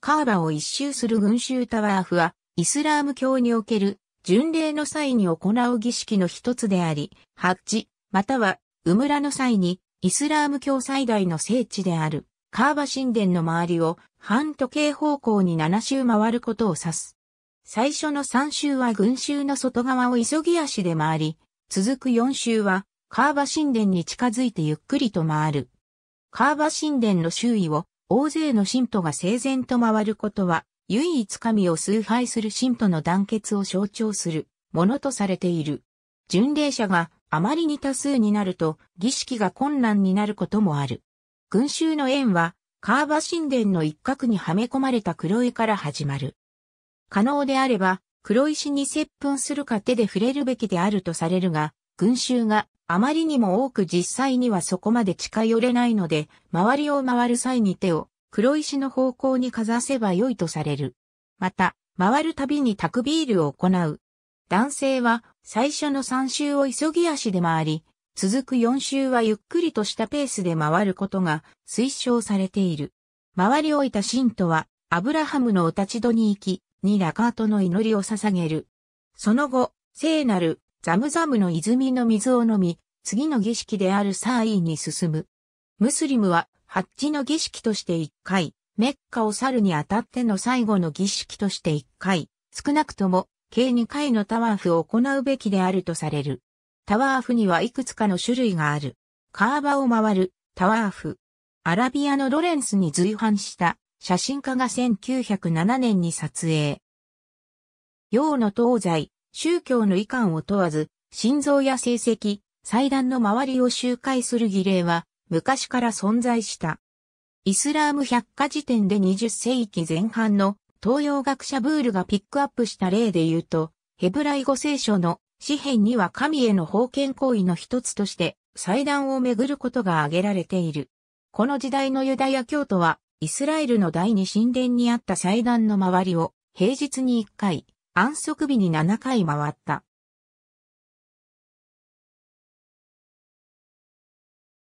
カーバを一周する群衆タワーフは、イスラーム教における巡礼の際に行う儀式の一つであり、ハッジ、または、ウムラの際に、イスラーム教最大の聖地である、カーバ神殿の周りを、半時計方向に7周回ることを指す。最初の3周は群衆の外側を急ぎ足で回り、続く4周は、カーバ神殿に近づいてゆっくりと回る。カーバ神殿の周囲を大勢の信徒が整然と回ることは、唯一神を崇拝する信徒の団結を象徴するものとされている。巡礼者があまりに多数になると儀式が困難になることもある。群衆の縁は、カーバ神殿の一角にはめ込まれた黒いから始まる。可能であれば、黒石に接吻するか手で触れるべきであるとされるが、群衆があまりにも多く実際にはそこまで近寄れないので、周りを回る際に手を黒石の方向にかざせば良いとされる。また、回るたびにタビールを行う。男性は最初の3周を急ぎ足で回り、続く4周はゆっくりとしたペースで回ることが推奨されている。回り終えた信徒は、アブラハムのお立ち戸に行き、にラカートの祈りを捧げる。その後、聖なるザムザムの泉の水を飲み、次の儀式であるサーイに進む。ムスリムは、ハッジの儀式として一回、メッカを去るにあたっての最後の儀式として一回、少なくとも、計二回のタワーフを行うべきであるとされる。タワーフにはいくつかの種類がある。カーバを回る、タワーフ。アラビアのロレンスに随伴した写真家が1907年に撮影。洋の東西、宗教の遺憾を問わず、心臓や成績、祭壇の周りを周回する儀礼は、昔から存在した。イスラーム百科事典で20世紀前半の東洋学者ブールがピックアップした例で言うと、ヘブライ語聖書の詩篇には神への封建行為の一つとして祭壇をめぐることが挙げられている。この時代のユダヤ教徒はイスラエルの第二神殿にあった祭壇の周りを平日に一回安息日に7回回った。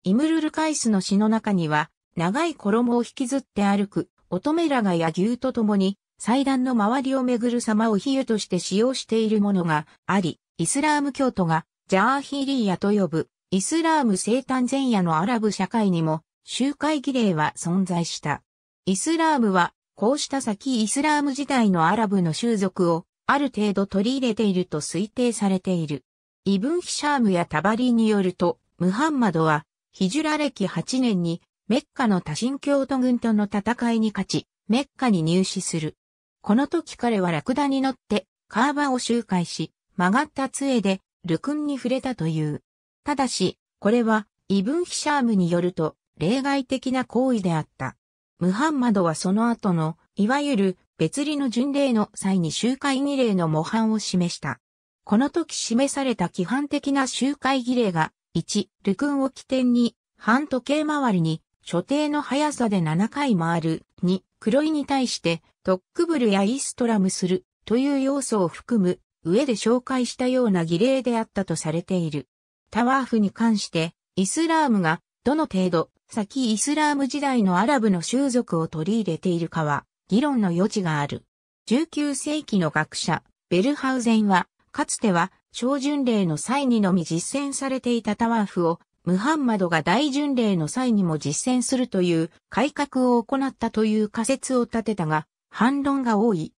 イムルルカイスの詩の中には、長い衣を引きずって歩く、乙女らが野牛と共に、祭壇の周りをめぐる様を比喩として使用しているものがあり、イスラーム教徒が、ジャーヒーリーヤと呼ぶ、イスラーム生誕前夜のアラブ社会にも、集会儀礼は存在した。イスラームは、こうした先イスラーム時代のアラブの習俗を、ある程度取り入れていると推定されている。イブン・ヒシャームやタバリによると、ムハンマドは、ヒジュラ歴8年に、メッカの多神教徒軍との戦いに勝ち、メッカに入試する。この時彼はラクダに乗って、カーバを周回し、曲がった杖で、ルクンに触れたという。ただし、これは、イブン・ヒシャームによると、例外的な行為であった。ムハンマドはその後の、いわゆる、別離の巡礼の際に集会儀礼の模範を示した。この時示された規範的な集会儀礼が、1、ルクンを起点に、半時計回りに、所定の速さで7回回る、2、黒いに対して、トックブルやイストラムする、という要素を含む、上で紹介したような儀礼であったとされている。タワーフに関して、イスラームが、どの程度、先イスラーム時代のアラブの習俗を取り入れているかは、議論の余地がある。19世紀の学者、ベルハウゼンは、かつては、小巡礼の際にのみ実践されていたタワーフを、ムハンマドが大巡礼の際にも実践するという改革を行ったという仮説を立てたが、反論が多い。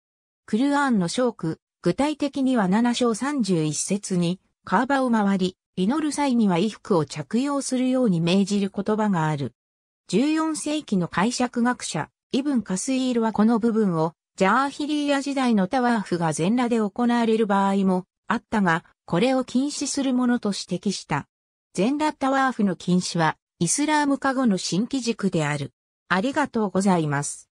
クルアーンの章句、具体的には7章31節に、カーバを回り、祈る際には衣服を着用するように命じる言葉がある。14世紀の解釈学者、イブン・カスイールはこの部分を、ジャーヒリーア時代のタワーフが全裸で行われる場合もあったが、これを禁止するものと指摘した。全裸タワーフの禁止は、イスラーム化後の新規軸である。ありがとうございます。